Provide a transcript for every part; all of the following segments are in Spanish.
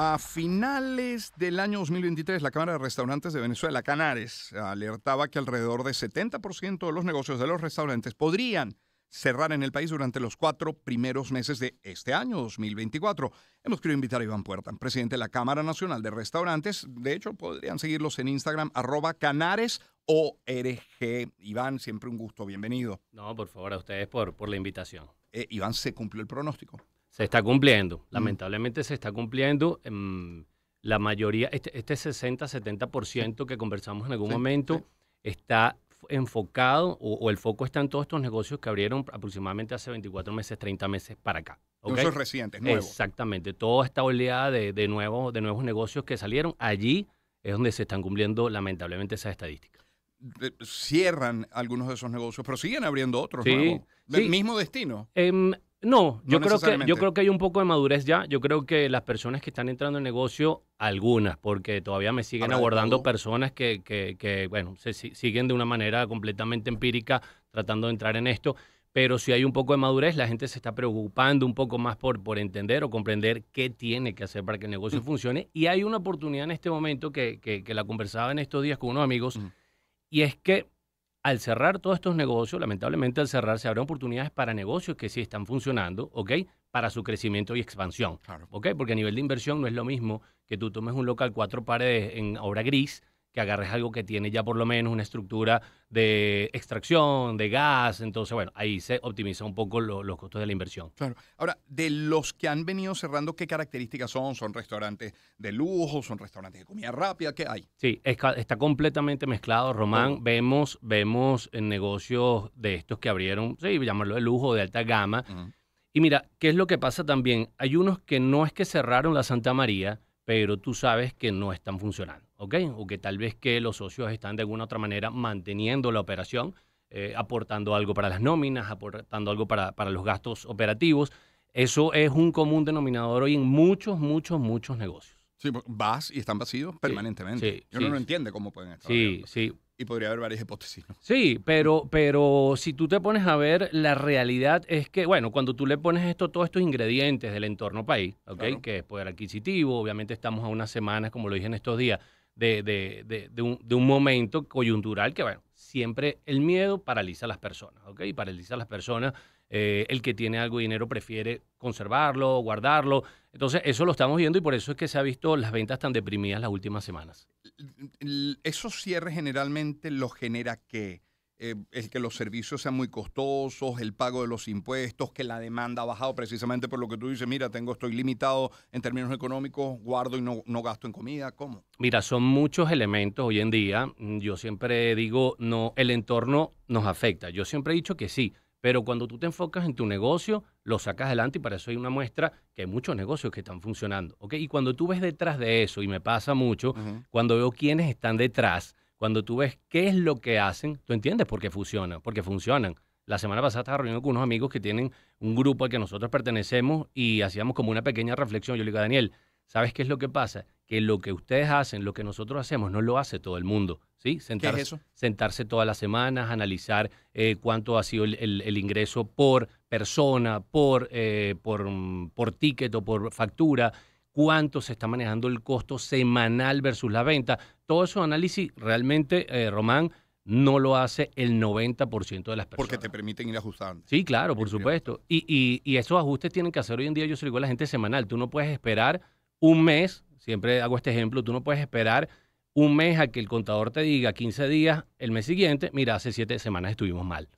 A finales del año 2023, la Cámara de Restaurantes de Venezuela, Canares, alertaba que alrededor de 70% de los negocios de los restaurantes podrían cerrar en el país durante los cuatro primeros meses de este año 2024. Hemos querido invitar a Iván Puerta, presidente de la Cámara Nacional de Restaurantes. De hecho, podrían seguirlos en Instagram, arroba canares Iván, siempre un gusto, bienvenido. No, por favor, a ustedes por, por la invitación. Eh, Iván, ¿se cumplió el pronóstico? Se está cumpliendo, mm. lamentablemente se está cumpliendo. Em, la mayoría, este, 60-70% este que conversamos en algún momento, está enfocado o, el foco está en todos estos negocios que abrieron aproximadamente hace 24 meses, 30 meses para acá. ¿okay? recientes, nuevos. Exactamente, toda esta oleada de, nuevos, de nuevos negocios que salieron, allí es donde se están cumpliendo lamentablemente esas estadísticas. Cierran algunos de esos negocios, pero siguen abriendo otros sí, nuevos. ¿Del mismo destino? Em, no, yo, creo que, yo creo que hay un poco de madurez ya. Yo creo que las personas que están entrando en negocio, algunas, porque todavía me siguen aguardando abordando personas que, que, bueno, se siguen de una manera completamente empírica tratando de entrar en esto. Pero si hay un poco de madurez, la gente se está preocupando un poco más por, por entender o comprender qué tiene que hacer para que el negocio mm. funcione. Y hay una oportunidad en este momento que, la conversaba en estos días con unos amigos, mm. y es que al cerrar todos estos negocios, lamentablemente al cerrar, se abren oportunidades para negocios que sí están funcionando, ¿ok? Para su crecimiento y expansión, ¿ok? Porque a nivel de inversión no es lo mismo que tú tomes un local cuatro paredes en obra gris que agarres algo que tiene ya por lo menos una estructura de extracción, de gas. Entonces, bueno, ahí se optimiza un poco los costos de la inversión. Claro. Ahora, de los que han venido cerrando, ¿qué características son? ¿Son restaurantes de lujo? ¿Son restaurantes de comida rápida? ¿Qué hay? Sí, está completamente mezclado, Román. Oh. Vemos, vemos en negocios de estos que abrieron, sí, llamarlo de lujo, de alta gama. Y mira, ¿qué es lo que pasa también? Hay unos que no es que cerraron la Santa María, pero tú sabes que no están funcionando, ¿ok? O que tal vez que los socios están de alguna u otra manera manteniendo la operación, eh, aportando algo para las nóminas, aportando algo para, para los gastos operativos. Eso es un común denominador hoy en muchos, muchos, muchos negocios. Sí, pues, vas y están vacíos permanentemente. Yo no, lo entiende cómo pueden estar. Sí, sí. Y podría haber varias hipótesis. Sí, pero, pero si tú te pones a ver, la realidad es que, bueno, cuando tú le pones esto, todos estos ingredientes del entorno país, ¿ok? Que es poder adquisitivo, obviamente estamos a unas semanas, como lo dije en estos días, de, de, de, un, momento coyuntural que, bueno, siempre el miedo paraliza a las personas, ¿ok? Paraliza a las personas eh, el que tiene algo de dinero prefiere conservarlo, guardarlo. Entonces, eso lo estamos viendo y por eso es que se ha visto las ventas tan deprimidas las últimas semanas. Esos cierres generalmente los genera que eh, el que los servicios sean muy costosos, el pago de los impuestos, que la demanda ha bajado precisamente por lo que tú dices, mira, tengo, estoy limitado en términos económicos, guardo y no, no gasto en comida, ¿cómo? Mira, son muchos elementos hoy en día. Mm, yo siempre digo, no, el entorno nos afecta. Yo siempre he dicho que sí, pero cuando tú te enfocas en tu negocio, lo sacas adelante y para eso hay una muestra que hay muchos negocios que están funcionando. ¿ok? Y cuando tú ves detrás de eso, y me pasa mucho, cuando veo quiénes están detrás, cuando tú ves qué es lo que hacen, tú entiendes por qué funcionan, porque funcionan. La semana pasada estaba reunido con unos amigos que tienen un grupo al que nosotros pertenecemos y hacíamos como una pequeña reflexión. Yo le digo, a Daniel, ¿Sabes qué es lo que pasa? Que lo que ustedes hacen, lo que nosotros hacemos, no lo hace todo el mundo. ¿sí? Sentarse, Sentarse todas las semanas, analizar eh, cuánto ha sido el, ingreso por persona, por, eh, mm, por, ticket o por factura cuánto se está manejando el costo semanal versus la venta. Todo eso análisis realmente, eh, Román, no lo hace el 90% de las personas. Porque te permiten ir ajustando. Sí, claro, por supuesto. Y, y, y, esos ajustes tienen que hacer hoy en día, yo soy lo a la gente semanal. Tú no puedes esperar un mes, siempre hago este ejemplo, tú no puedes esperar un mes a que el contador te diga 15 días, el mes siguiente, mira, hace 7 semanas estuvimos mal.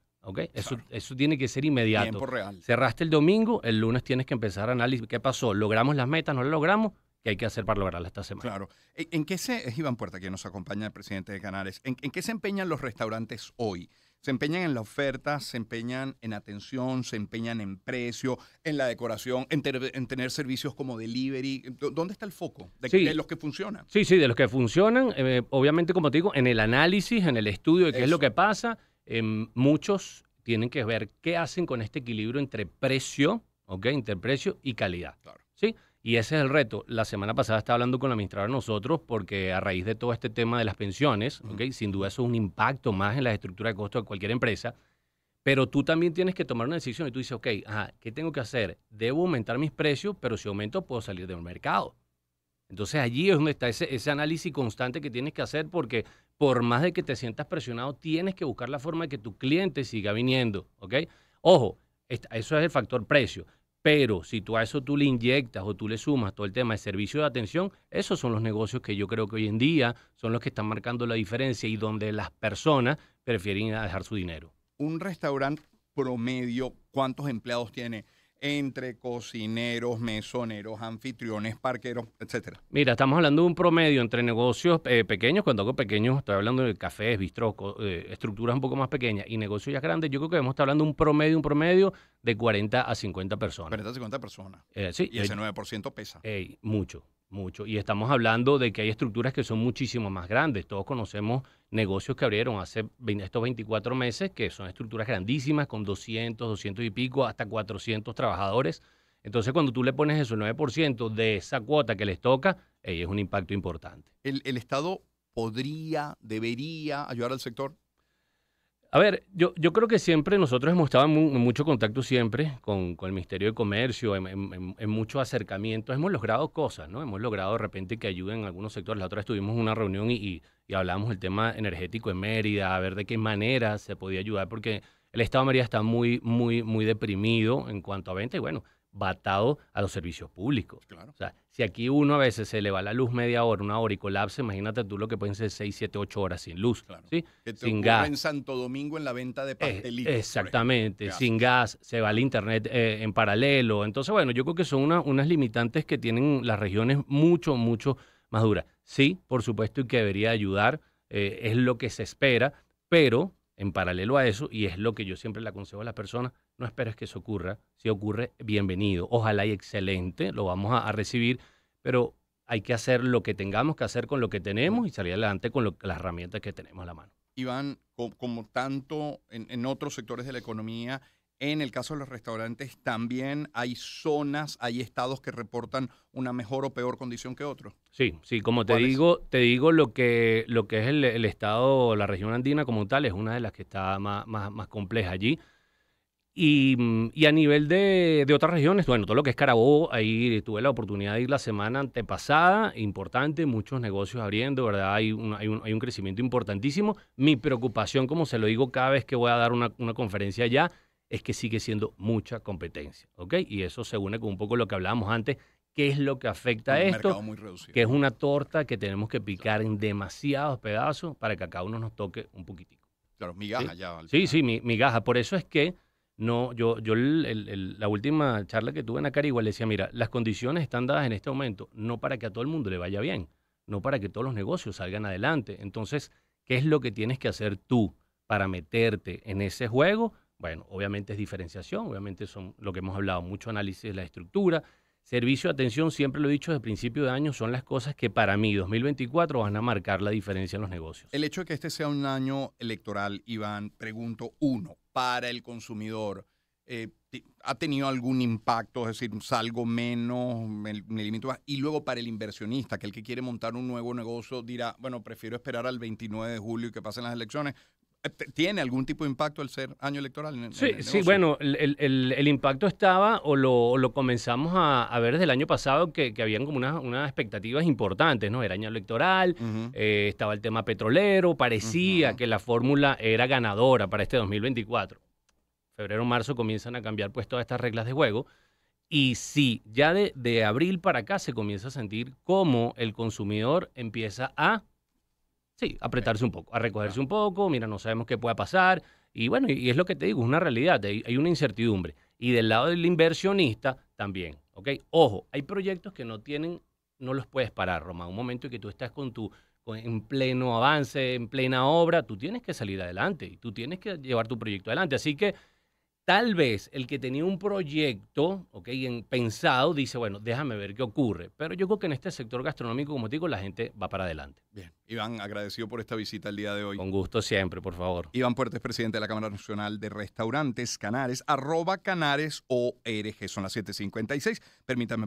Eso, eso tiene que ser inmediato. Tiempo real. Cerraste el domingo, el lunes tienes que empezar a qué pasó, logramos las metas, no las logramos, qué hay que hacer para lograrlas esta semana. Claro. ¿En, qué se, es Iván Puerta, que nos acompaña el presidente de Canales, en qué se empeñan los restaurantes hoy? Se empeñan en la oferta, se empeñan en atención, se empeñan en precio, en la decoración, en, tener servicios como delivery. ¿Dónde está el foco? De, de los que funcionan. Sí, sí, de los que funcionan. Eh, obviamente, como te digo, en el análisis, en el estudio de qué es lo que pasa, eh, muchos tienen que ver qué hacen con este equilibrio entre precio, ¿ok? Entre precio y calidad. Claro. ¿Sí? Y ese es el reto. La semana pasada estaba hablando con la ministra de nosotros porque a raíz de todo este tema de las pensiones, sin duda eso es un impacto más en la estructura de costo de cualquier empresa, pero tú también tienes que tomar una decisión y tú dices, ok, ¿qué tengo que hacer? Debo aumentar mis precios, pero si aumento puedo salir del mercado. Entonces allí es donde está ese, análisis constante que tienes que hacer porque por más de que te sientas presionado, tienes que buscar la forma de que tu cliente siga viniendo, Ojo, eso es el factor precio. Pero si tú a eso tú le inyectas o tú le sumas todo el tema de servicio de atención, esos son los negocios que yo creo que hoy en día son los que están marcando la diferencia y donde las personas prefieren dejar su dinero. Un restaurante promedio, ¿cuántos empleados tiene? entre cocineros, mesoneros, anfitriones, parqueros, etcétera. Mira, estamos hablando de un promedio entre negocios eh, pequeños, cuando hago pequeños estoy hablando de cafés, bistros, eh, estructuras un poco más pequeñas y negocios ya grandes, yo creo que debemos estar hablando de un promedio, un promedio de 40 a 50 personas. 40 a 50 personas. Eh, sí. Y ese 9% pesa. mucho. Mucho. Y estamos hablando de que hay estructuras que son muchísimo más grandes. Todos conocemos negocios que abrieron hace estos 24 meses, que son estructuras grandísimas, con 200, 200 y pico, hasta 400 trabajadores. Entonces, cuando tú le pones eso, el 9% de esa cuota que les toca, es un impacto importante. ¿El, ¿El Estado podría, debería ayudar al sector? A ver, yo, yo creo que siempre nosotros hemos estado en, mucho contacto siempre con, el Ministerio de Comercio, en, mucho acercamiento, hemos logrado cosas, ¿no? Hemos logrado de repente que ayuden en algunos sectores. La otra vez tuvimos una reunión y, y, hablamos del tema energético en Mérida, a ver de qué manera se podía ayudar, porque el Estado de Mérida está muy, muy, muy deprimido en cuanto a venta y bueno, va a los servicios públicos. O sea, si aquí uno a veces se le va la luz media hora, una hora y colapsa, imagínate tú lo que pueden ser 6, 7, 8 horas sin luz. Claro. ¿sí? sin gas. en Santo Domingo en la venta de eh, pastelitos. exactamente, sin gas, se va el internet eh, en paralelo. Entonces, bueno, yo creo que son unas limitantes que tienen las regiones mucho, mucho más duras. Sí, por supuesto, y que debería ayudar, eh, es lo que se espera, pero en paralelo a eso, y es lo que yo siempre le aconsejo a las personas, no esperes que eso ocurra. Si ocurre, bienvenido. Ojalá y excelente, lo vamos a, recibir, pero hay que hacer lo que tengamos que hacer con lo que tenemos y salir adelante con las herramientas que tenemos a la mano. Iván, como, tanto en otros sectores de la economía, en el caso de los restaurantes también hay zonas, hay estados que reportan una mejor o peor condición que otros. Sí, sí, como te digo, te digo lo que, lo que es el, estado, la región andina como tal, es una de las que está más, compleja allí. Y, a nivel de, otras regiones, bueno, todo lo que es Carabobo, ahí tuve la oportunidad de ir la semana antepasada, importante, muchos negocios abriendo, ¿verdad? Hay un, hay un, hay un crecimiento importantísimo. Mi preocupación, como se lo digo cada vez que voy a dar una, una conferencia allá, es que sigue siendo mucha competencia, ¿ok? Y eso se une con un poco lo que hablábamos antes, qué es lo que afecta a esto, que es una torta que tenemos que picar en demasiados pedazos para que a cada uno nos toque un poquitico. Claro, migaja ¿Sí? ya. Sí, sí, mi, migaja. Por eso es que no, yo, yo la última charla que tuve en Acarigua le decía, mira, las condiciones están dadas en este momento no para que a todo el mundo le vaya bien, no para que todos los negocios salgan adelante. Entonces, ¿qué es lo que tienes que hacer tú para meterte en ese juego? Bueno, obviamente es diferenciación, obviamente son lo que hemos hablado, mucho análisis de la estructura. Servicio, atención, siempre lo he dicho desde principio de año, son las cosas que para mí 2024 van a marcar la diferencia en los negocios. El hecho de que este sea un año electoral, Iván, pregunto uno, para el consumidor, eh, ¿ha tenido algún impacto? Es decir, salgo menos, me, limito más. Y luego para el inversionista, que el que quiere montar un nuevo negocio dirá, bueno, prefiero esperar al 29 de julio y que pasen las elecciones. ¿Tiene algún tipo de impacto el ser año electoral? sí, bueno, el, impacto estaba o lo, comenzamos a, ver desde el año pasado que, que habían como unas, unas expectativas importantes, ¿no? Era año electoral, eh, estaba el tema petrolero, parecía que la fórmula era ganadora para este 2024. Febrero, marzo comienzan a cambiar pues todas estas reglas de juego. Y sí, ya de, de abril para acá se comienza a sentir cómo el consumidor empieza a Sí, apretarse un poco, a recogerse un poco, mira, no sabemos qué pueda pasar. Y bueno, y, es lo que te digo, es una realidad, hay, una incertidumbre. Y del lado del inversionista también, ¿ok? Ojo, hay proyectos que no tienen, no los puedes parar, Roma. Un momento que tú estás con tu, con, en pleno avance, en plena obra, tú tienes que salir adelante y tú tienes que llevar tu proyecto adelante. Así que Tal vez el que tenía un proyecto, ok, pensado, dice, bueno, déjame ver qué ocurre. Pero yo creo que en este sector gastronómico, como te digo, la gente va para adelante. Bien. Iván, agradecido por esta visita el día de hoy. Con gusto siempre, por favor. Iván Puertes, presidente de la Cámara Nacional de Restaurantes Canares, arroba Canares Son las 7.56. Permítanme.